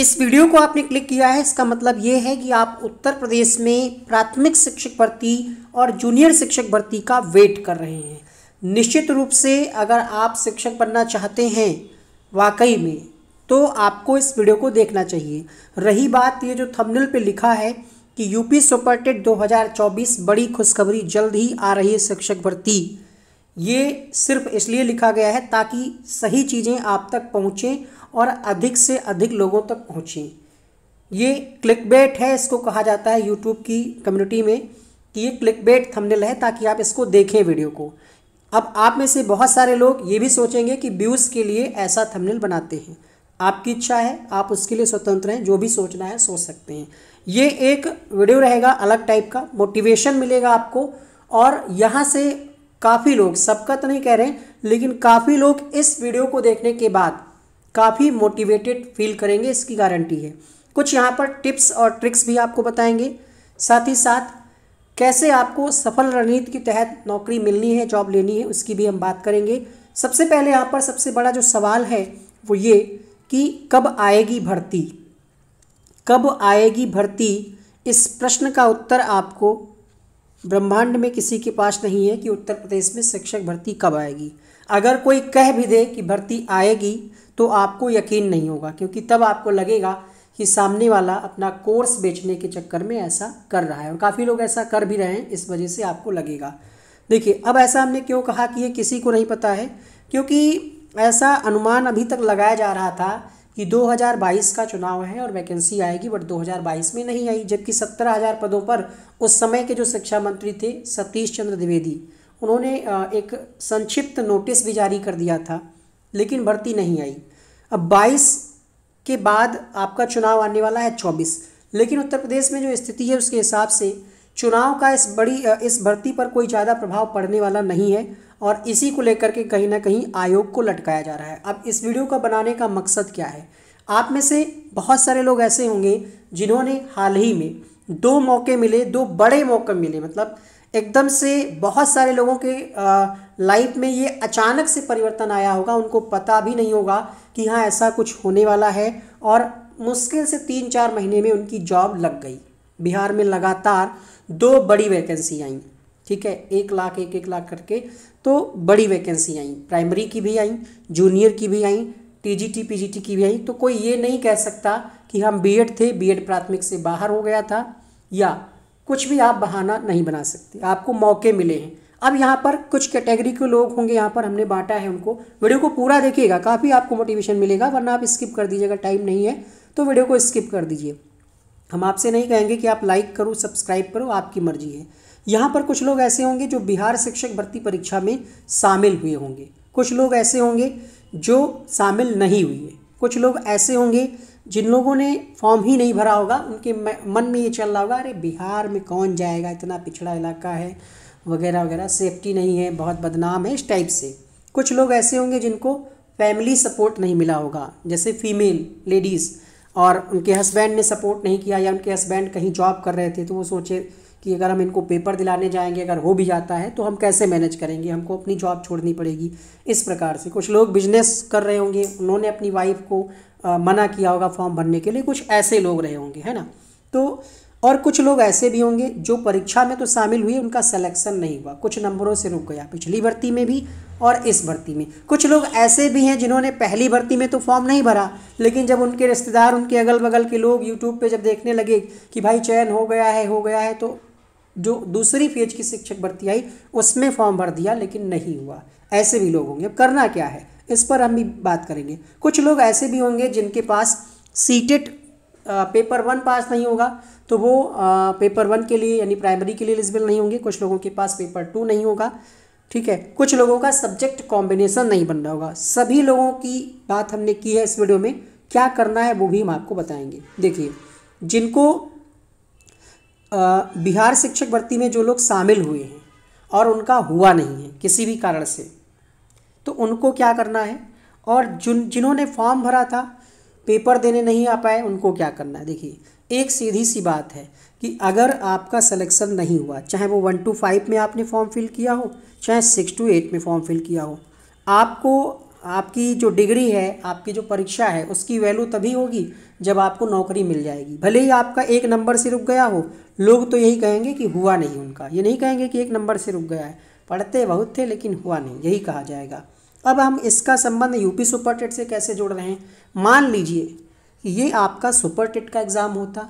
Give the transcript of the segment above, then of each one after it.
इस वीडियो को आपने क्लिक किया है इसका मतलब ये है कि आप उत्तर प्रदेश में प्राथमिक शिक्षक भर्ती और जूनियर शिक्षक भर्ती का वेट कर रहे हैं निश्चित रूप से अगर आप शिक्षक बनना चाहते हैं वाकई में तो आपको इस वीडियो को देखना चाहिए रही बात ये जो थंबनेल पे लिखा है कि यूपी सुपरटेट टेट 2024 बड़ी खुशखबरी जल्द ही आ रही है शिक्षक भर्ती ये सिर्फ इसलिए लिखा गया है ताकि सही चीज़ें आप तक पहुँचें और अधिक से अधिक लोगों तक पहुँचें ये क्लिक बेट है इसको कहा जाता है यूट्यूब की कम्युनिटी में कि ये क्लिक बेट थंबनेल है ताकि आप इसको देखें वीडियो को अब आप में से बहुत सारे लोग ये भी सोचेंगे कि व्यूज़ के लिए ऐसा थंबनेल बनाते हैं आपकी इच्छा है आप उसके लिए स्वतंत्र हैं जो भी सोचना है सोच सकते हैं ये एक वीडियो रहेगा अलग टाइप का मोटिवेशन मिलेगा आपको और यहाँ से काफ़ी लोग सबका तो नहीं कह रहे लेकिन काफ़ी लोग इस वीडियो को देखने के बाद काफ़ी मोटिवेटेड फील करेंगे इसकी गारंटी है कुछ यहाँ पर टिप्स और ट्रिक्स भी आपको बताएंगे साथ ही साथ कैसे आपको सफल रणनीति के तहत नौकरी मिलनी है जॉब लेनी है उसकी भी हम बात करेंगे सबसे पहले यहाँ पर सबसे बड़ा जो सवाल है वो ये कि कब आएगी भर्ती कब आएगी भर्ती इस प्रश्न का उत्तर आपको ब्रह्मांड में किसी के पास नहीं है कि उत्तर प्रदेश में शिक्षक भर्ती कब आएगी अगर कोई कह भी दे कि भर्ती आएगी तो आपको यकीन नहीं होगा क्योंकि तब आपको लगेगा कि सामने वाला अपना कोर्स बेचने के चक्कर में ऐसा कर रहा है और काफ़ी लोग ऐसा कर भी रहे हैं इस वजह से आपको लगेगा देखिए अब ऐसा हमने क्यों कहा कि ये किसी को नहीं पता है क्योंकि ऐसा अनुमान अभी तक लगाया जा रहा था कि 2022 का चुनाव है और वैकेंसी आएगी बट 2022 में नहीं आई जबकि 17,000 पदों पर उस समय के जो शिक्षा मंत्री थे सतीश चंद्र द्विवेदी उन्होंने एक संक्षिप्त नोटिस भी जारी कर दिया था लेकिन भर्ती नहीं आई अब 22 के बाद आपका चुनाव आने वाला है 24 लेकिन उत्तर प्रदेश में जो स्थिति है उसके हिसाब से चुनाव का इस बड़ी इस भर्ती पर कोई ज़्यादा प्रभाव पड़ने वाला नहीं है और इसी को लेकर के कहीं ना कहीं आयोग को लटकाया जा रहा है अब इस वीडियो का बनाने का मकसद क्या है आप में से बहुत सारे लोग ऐसे होंगे जिन्होंने हाल ही में दो मौके मिले दो बड़े मौके मिले मतलब एकदम से बहुत सारे लोगों के लाइफ में ये अचानक से परिवर्तन आया होगा उनको पता भी नहीं होगा कि हाँ ऐसा कुछ होने वाला है और मुश्किल से तीन चार महीने में उनकी जॉब लग गई बिहार में लगातार दो बड़ी वैकेंसी आई ठीक है एक लाख एक एक लाख करके तो बड़ी वैकेंसी आई प्राइमरी की भी आई जूनियर की भी आई टीजीटी पीजीटी की भी आई तो कोई ये नहीं कह सकता कि हम बीएड थे बीएड प्राथमिक से बाहर हो गया था या कुछ भी आप बहाना नहीं बना सकते आपको मौके मिले हैं अब यहाँ पर कुछ कैटेगरी के लोग होंगे यहाँ पर हमने बांटा है उनको वीडियो को पूरा देखिएगा काफ़ी आपको मोटिवेशन मिलेगा वरना आप स्किप कर दीजिएगा टाइम नहीं है तो वीडियो को स्किप कर दीजिए हम आपसे नहीं कहेंगे कि आप लाइक करो सब्सक्राइब करो आपकी मर्जी है यहाँ पर कुछ लोग ऐसे होंगे जो बिहार शिक्षक भर्ती परीक्षा में शामिल हुए होंगे कुछ लोग ऐसे होंगे जो शामिल नहीं हुए कुछ लोग ऐसे होंगे जिन लोगों ने फॉर्म ही नहीं भरा होगा उनके मन में ये चल रहा होगा अरे बिहार में कौन जाएगा इतना पिछड़ा इलाका है वगैरह वगैरह सेफ्टी नहीं है बहुत बदनाम है इस टाइप से कुछ लोग ऐसे होंगे जिनको फैमिली सपोर्ट नहीं मिला होगा जैसे फीमेल लेडीज़ और उनके हस्बैंड ने सपोर्ट नहीं किया या उनके हस्बैंड कहीं जॉब कर रहे थे तो वो सोचे कि अगर हम इनको पेपर दिलाने जाएंगे अगर हो भी जाता है तो हम कैसे मैनेज करेंगे हमको अपनी जॉब छोड़नी पड़ेगी इस प्रकार से कुछ लोग बिजनेस कर रहे होंगे उन्होंने अपनी वाइफ को आ, मना किया होगा फॉर्म भरने के लिए कुछ ऐसे लोग रहे होंगे है ना तो और कुछ लोग ऐसे भी होंगे जो परीक्षा में तो शामिल हुए उनका सिलेक्शन नहीं हुआ कुछ नंबरों से रुक गया पिछली भर्ती में भी और इस भर्ती में कुछ लोग ऐसे भी हैं जिन्होंने पहली भर्ती में तो फॉर्म नहीं भरा लेकिन जब उनके रिश्तेदार उनके अगल बगल के लोग यूट्यूब पे जब देखने लगे कि भाई चयन हो गया है हो गया है तो जो दूसरी फेज की शिक्षक भर्ती आई उसमें फॉर्म भर दिया लेकिन नहीं हुआ ऐसे भी लोग होंगे अब करना क्या है इस पर हम भी बात करेंगे कुछ लोग ऐसे भी होंगे जिनके पास सीटेट पेपर वन पास नहीं होगा तो वो आ, पेपर वन के लिए यानी प्राइमरी के लिए एलिजिबल नहीं होंगे कुछ लोगों के पास पेपर टू नहीं होगा ठीक है कुछ लोगों का सब्जेक्ट कॉम्बिनेशन नहीं बन रहा होगा सभी लोगों की बात हमने की है इस वीडियो में क्या करना है वो भी हम आपको बताएंगे देखिए जिनको बिहार शिक्षक भर्ती में जो लोग शामिल हुए हैं और उनका हुआ नहीं है किसी भी कारण से तो उनको क्या करना है और जिन जिन्होंने फॉर्म भरा था पेपर देने नहीं आ पाए उनको क्या करना है देखिए एक सीधी सी बात है कि अगर आपका सिलेक्शन नहीं हुआ चाहे वो वन टू फाइव में आपने फॉर्म फिल किया हो चाहे सिक्स टू एट में फॉर्म फिल किया हो आपको आपकी जो डिग्री है आपकी जो परीक्षा है उसकी वैल्यू तभी होगी जब आपको नौकरी मिल जाएगी भले ही आपका एक नंबर से रुक गया हो लोग तो यही कहेंगे कि हुआ नहीं उनका ये नहीं कहेंगे कि एक नंबर से रुक गया है पढ़ते बहुत थे लेकिन हुआ नहीं यही कहा जाएगा अब हम इसका संबंध यूपी सुपर टेट से कैसे जोड़ रहे हैं मान लीजिए ये आपका सुपर टेट का एग्ज़ाम होता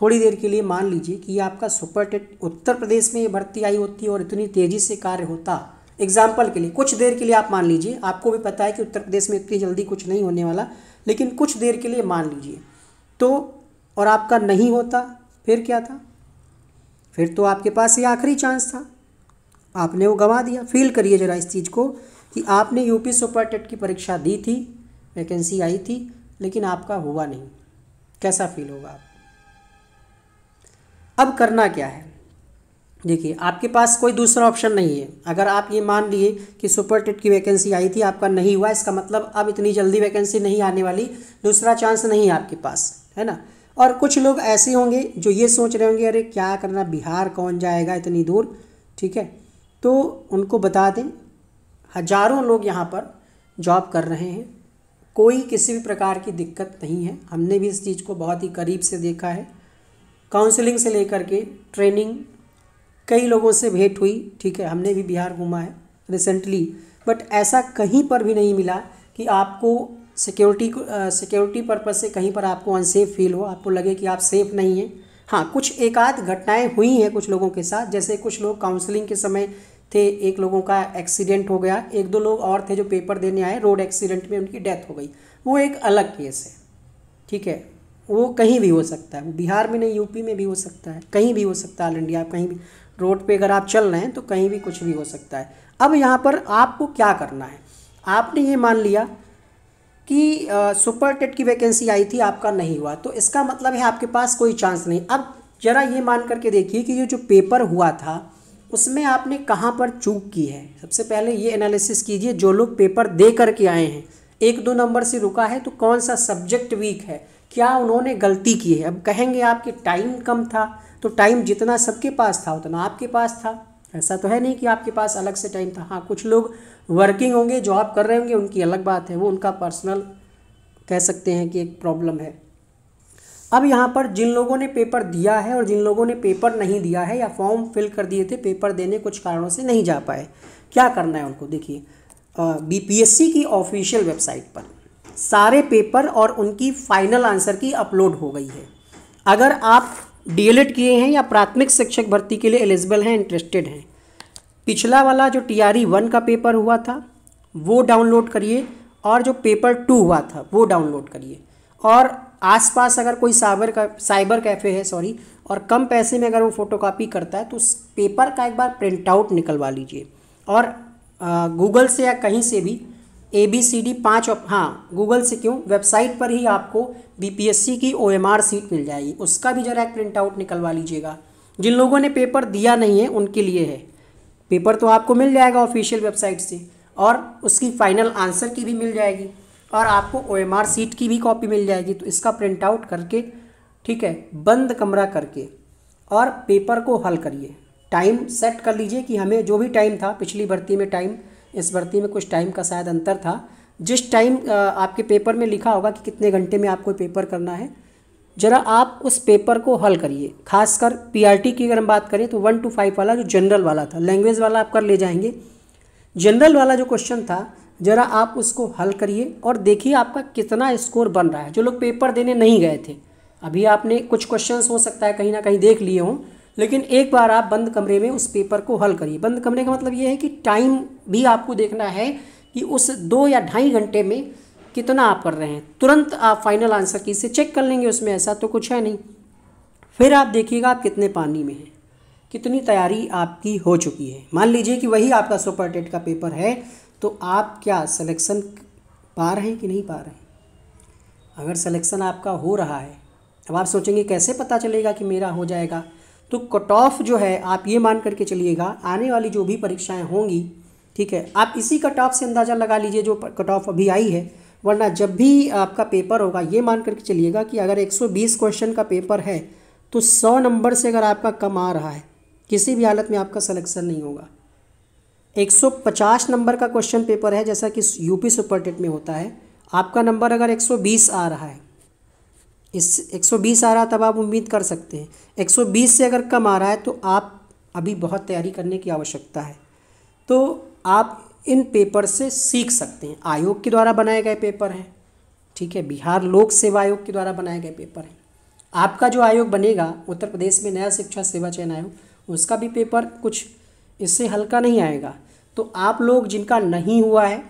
थोड़ी देर के लिए मान लीजिए कि ये आपका सुपर टेट उत्तर प्रदेश में ये भर्ती आई होती और इतनी तेज़ी से कार्य होता एग्जाम्पल के लिए कुछ देर के लिए आप मान लीजिए आपको भी पता है कि उत्तर प्रदेश में इतनी जल्दी कुछ नहीं होने वाला लेकिन कुछ देर के लिए मान लीजिए तो और आपका नहीं होता फिर क्या था फिर तो आपके पास ये आखिरी चांस था आपने वो गंवा दिया फील करिए जरा इस चीज़ को कि आपने यूपी सुपर टेट की परीक्षा दी थी वैकेंसी आई थी लेकिन आपका हुआ नहीं कैसा फील होगा आप अब करना क्या है देखिए आपके पास कोई दूसरा ऑप्शन नहीं है अगर आप ये मान लिए कि सुपर टेट की वैकेंसी आई थी आपका नहीं हुआ इसका मतलब अब इतनी जल्दी वैकेंसी नहीं आने वाली दूसरा चांस नहीं है आपके पास है ना और कुछ लोग ऐसे होंगे जो ये सोच रहे होंगे अरे क्या करना बिहार कौन जाएगा इतनी दूर ठीक है तो उनको बता दें हजारों लोग यहाँ पर जॉब कर रहे हैं कोई किसी भी प्रकार की दिक्कत नहीं है हमने भी इस चीज़ को बहुत ही करीब से देखा है काउंसलिंग से लेकर के ट्रेनिंग कई लोगों से भेंट हुई ठीक है हमने भी बिहार घूमा है रिसेंटली बट ऐसा कहीं पर भी नहीं मिला कि आपको सिक्योरिटी सिक्योरिटी पर्पज़ से कहीं पर आपको अनसेफ फील हो आपको लगे कि आप सेफ़ नहीं हैं हाँ कुछ एक आध घटनाएँ हुई हैं कुछ लोगों के साथ जैसे कुछ लोग काउंसलिंग के समय थे एक लोगों का एक्सीडेंट हो गया एक दो लोग और थे जो पेपर देने आए रोड एक्सीडेंट में उनकी डेथ हो गई वो एक अलग केस है ठीक है वो कहीं भी हो सकता है बिहार में नहीं यूपी में भी हो सकता है कहीं भी हो सकता है ऑल इंडिया कहीं भी रोड पे अगर आप चल रहे हैं तो कहीं भी कुछ भी हो सकता है अब यहाँ पर आपको क्या करना है आपने ये मान लिया कि सुपर टेट की वैकेंसी आई थी आपका नहीं हुआ तो इसका मतलब है आपके पास कोई चांस नहीं अब ज़रा ये मान करके देखिए कि ये जो पेपर हुआ था उसमें आपने कहाँ पर चूक की है सबसे पहले ये एनालिसिस कीजिए जो लोग पेपर दे करके आए हैं एक दो नंबर से रुका है तो कौन सा सब्जेक्ट वीक है क्या उन्होंने गलती की है अब कहेंगे आपके टाइम कम था तो टाइम जितना सबके पास था उतना आपके पास था ऐसा तो है नहीं कि आपके पास अलग से टाइम था हाँ कुछ लोग वर्किंग होंगे जॉब कर रहे होंगे उनकी अलग बात है वो उनका पर्सनल कह सकते हैं कि एक प्रॉब्लम है अब यहाँ पर जिन लोगों ने पेपर दिया है और जिन लोगों ने पेपर नहीं दिया है या फॉर्म फिल कर दिए थे पेपर देने कुछ कारणों से नहीं जा पाए क्या करना है उनको देखिए बीपीएससी की ऑफिशियल वेबसाइट पर सारे पेपर और उनकी फाइनल आंसर की अपलोड हो गई है अगर आप डीएलएड किए हैं या प्राथमिक शिक्षक भर्ती के लिए एलिजिबल हैं इंटरेस्टेड हैं पिछला वाला जो टी आर ई वन का पेपर हुआ था वो डाउनलोड करिए और जो पेपर टू हुआ था वो डाउनलोड करिए और आसपास अगर कोई साइबर का साइबर कैफ़े है सॉरी और कम पैसे में अगर वो फ़ोटोकॉपी करता है तो उस पेपर का एक बार प्रिंट आउट निकलवा लीजिए और गूगल से या कहीं से भी ए बी सी डी पाँच हाँ गूगल से क्यों वेबसाइट पर ही आपको बीपीएससी की ओएमआर सीट मिल जाएगी उसका भी जरा एक प्रिंट आउट निकलवा लीजिएगा जिन लोगों ने पेपर दिया नहीं है उनके लिए है पेपर तो आपको मिल जाएगा ऑफिशियल वेबसाइट से और उसकी फाइनल आंसर की भी मिल जाएगी और आपको ओ सीट की भी कॉपी मिल जाएगी तो इसका प्रिंट आउट करके ठीक है बंद कमरा करके और पेपर को हल करिए टाइम सेट कर लीजिए कि हमें जो भी टाइम था पिछली भर्ती में टाइम इस भर्ती में कुछ टाइम का शायद अंतर था जिस टाइम आपके पेपर में लिखा होगा कि कितने घंटे में आपको पेपर करना है ज़रा आप उस पेपर को हल करिए खासकर पीआरटी की अगर हम बात करें तो वन टू फाइव वाला जो जनरल वाला था लैंग्वेज वाला आप कर ले जाएंगे जनरल वाला जो क्वेश्चन था ज़रा आप उसको हल करिए और देखिए आपका कितना स्कोर बन रहा है जो लोग पेपर देने नहीं गए थे अभी आपने कुछ क्वेश्चंस हो सकता है कहीं ना कहीं देख लिए हों लेकिन एक बार आप बंद कमरे में उस पेपर को हल करिए बंद कमरे का मतलब ये है कि टाइम भी आपको देखना है कि उस दो या ढाई घंटे में कितना आप कर रहे हैं तुरंत आप फाइनल आंसर की से चेक कर लेंगे उसमें ऐसा तो कुछ है नहीं फिर आप देखिएगा आप कितने पानी में हैं कितनी तैयारी आपकी हो चुकी है मान लीजिए कि वही आपका सुपर टेट का पेपर है तो आप क्या सिलेक्शन पा रहे हैं कि नहीं पा रहे हैं अगर सिलेक्शन आपका हो रहा है अब आप सोचेंगे कैसे पता चलेगा कि मेरा हो जाएगा तो कट ऑफ जो है आप ये मान करके चलिएगा आने वाली जो भी परीक्षाएं होंगी ठीक है आप इसी कट ऑफ से अंदाज़ा लगा लीजिए जो कट ऑफ अभी आई है वरना जब भी आपका पेपर होगा ये मान करके चलिएगा कि अगर 120 क्वेश्चन का पेपर है तो 100 नंबर से अगर आपका कम आ रहा है किसी भी हालत में आपका सलेक्शन नहीं होगा 150 नंबर का क्वेश्चन पेपर है जैसा कि यूपी सुपर टेट में होता है आपका नंबर अगर 120 आ रहा है इस 120 आ रहा तब आप उम्मीद कर सकते हैं 120 से अगर कम आ रहा है तो आप अभी बहुत तैयारी करने की आवश्यकता है तो आप इन पेपर से सीख सकते हैं आयोग के द्वारा बनाए गए पेपर हैं ठीक है बिहार लोक सेवा आयोग के द्वारा बनाए गए पेपर हैं आपका जो आयोग बनेगा उत्तर प्रदेश में नया शिक्षा सेवा चयन आयोग उसका भी पेपर कुछ इससे हल्का नहीं आएगा तो आप लोग जिनका नहीं हुआ है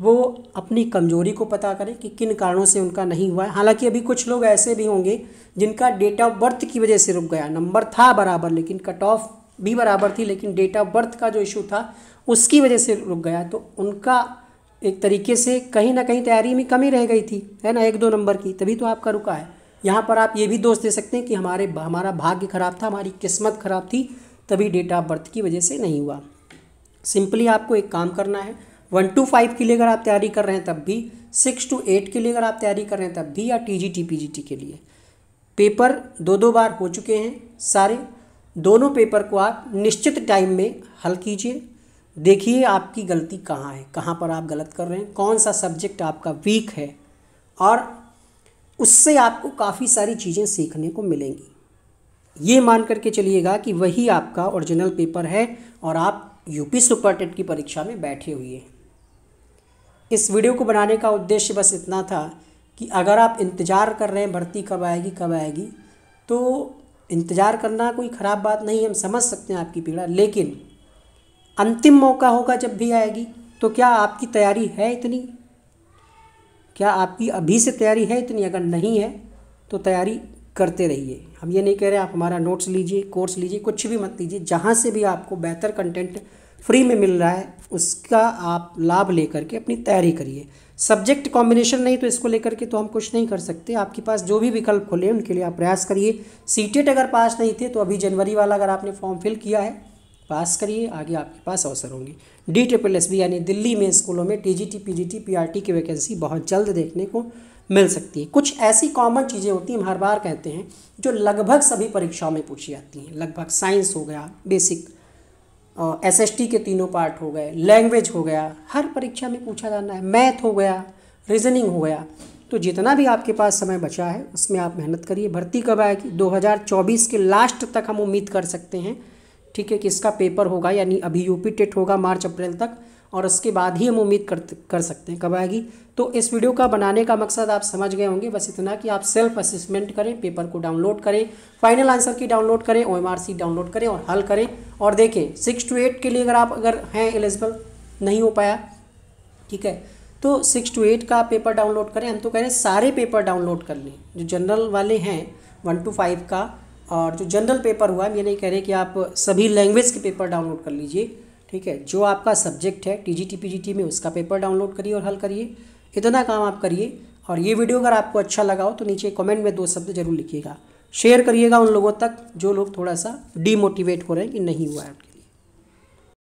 वो अपनी कमजोरी को पता करें कि किन कारणों से उनका नहीं हुआ है हालांकि अभी कुछ लोग ऐसे भी होंगे जिनका डेट ऑफ बर्थ की वजह से रुक गया नंबर था बराबर लेकिन कट ऑफ भी बराबर थी लेकिन डेट ऑफ बर्थ का जो इशू था उसकी वजह से रुक गया तो उनका एक तरीके से कहीं ना कहीं तैयारी में कमी रह गई थी है ना एक दो नंबर की तभी तो आपका रुका है यहाँ पर आप ये भी दोष दे सकते हैं कि हमारे हमारा भाग्य खराब था हमारी किस्मत खराब थी तभी डेट ऑफ बर्थ की वजह से नहीं हुआ सिंपली आपको एक काम करना है वन टू फाइव के लिए अगर आप तैयारी कर रहे हैं तब भी सिक्स टू एट के लिए अगर आप तैयारी कर रहे हैं तब भी या T G T P G T के लिए पेपर दो दो बार हो चुके हैं सारे दोनों पेपर को आप निश्चित टाइम में हल कीजिए देखिए आपकी गलती कहाँ है कहाँ पर आप गलत कर रहे हैं कौन सा सब्जेक्ट आपका वीक है और उससे आपको काफ़ी सारी चीज़ें सीखने को मिलेंगी ये मान करके चलिएगा कि वही आपका ओरिजिनल पेपर है और आप यूपी सुपर टेट की परीक्षा में बैठे हुए हैं इस वीडियो को बनाने का उद्देश्य बस इतना था कि अगर आप इंतज़ार कर रहे हैं भर्ती कब आएगी कब आएगी तो इंतज़ार करना कोई ख़राब बात नहीं हम समझ सकते हैं आपकी पीड़ा लेकिन अंतिम मौका होगा जब भी आएगी तो क्या आपकी तैयारी है इतनी क्या आपकी अभी से तैयारी है इतनी अगर नहीं है तो तैयारी करते रहिए हम ये नहीं कह रहे आप हमारा नोट्स लीजिए कोर्स लीजिए कुछ भी मत लीजिए जहाँ से भी आपको बेहतर कंटेंट फ्री में मिल रहा है उसका आप लाभ लेकर के अपनी तैयारी करिए सब्जेक्ट कॉम्बिनेशन नहीं तो इसको लेकर के तो हम कुछ नहीं कर सकते आपके पास जो भी विकल्प खुले उनके लिए आप प्रयास करिए सीटेट अगर पास नहीं थे तो अभी जनवरी वाला अगर आपने फॉर्म फिल किया है पास करिए आगे आपके पास अवसर होंगे डी ट्रिपल एस बी यानी दिल्ली में स्कूलों में T G T P G T P R T की वैकेंसी बहुत जल्द देखने को मिल सकती है कुछ ऐसी कॉमन चीज़ें होती हैं हम हर बार कहते हैं जो लगभग सभी परीक्षाओं में पूछी जाती हैं लगभग साइंस हो गया बेसिक एस एस टी के तीनों पार्ट हो गए लैंग्वेज हो गया हर परीक्षा में पूछा जाना है मैथ हो गया रीजनिंग हो गया तो जितना भी आपके पास समय बचा है उसमें आप मेहनत करिए भर्ती कब आएगी 2024 के लास्ट तक हम उम्मीद कर सकते हैं ठीक है कि इसका पेपर होगा यानी अभी यूपी टेट होगा मार्च अप्रैल तक और उसके बाद ही हम उम्मीद कर कर सकते हैं कब आएगी तो इस वीडियो का बनाने का मकसद आप समझ गए होंगे बस इतना कि आप सेल्फ असेसमेंट करें पेपर को डाउनलोड करें फाइनल आंसर की डाउनलोड करें ओ डाउनलोड करें और हल करें और देखें सिक्स टू एट के लिए अगर आप अगर हैं एलिजिबल नहीं हो पाया ठीक है तो सिक्स टू एट का पेपर डाउनलोड करें हम तो कह रहे हैं सारे पेपर डाउनलोड कर लें जो जनरल वाले हैं वन टू फाइव का और जो जनरल पेपर हुआ है ये नहीं कह रहे कि आप सभी लैंग्वेज के पेपर डाउनलोड कर लीजिए ठीक है जो आपका सब्जेक्ट है T G T P G T में उसका पेपर डाउनलोड करिए और हल करिए इतना काम आप करिए और ये वीडियो अगर आपको अच्छा लगा हो तो नीचे कमेंट में दो शब्द जरूर लिखिएगा शेयर करिएगा उन लोगों तक जो लोग थोड़ा सा डीमोटिवेट हो रहे हैं कि नहीं हुआ है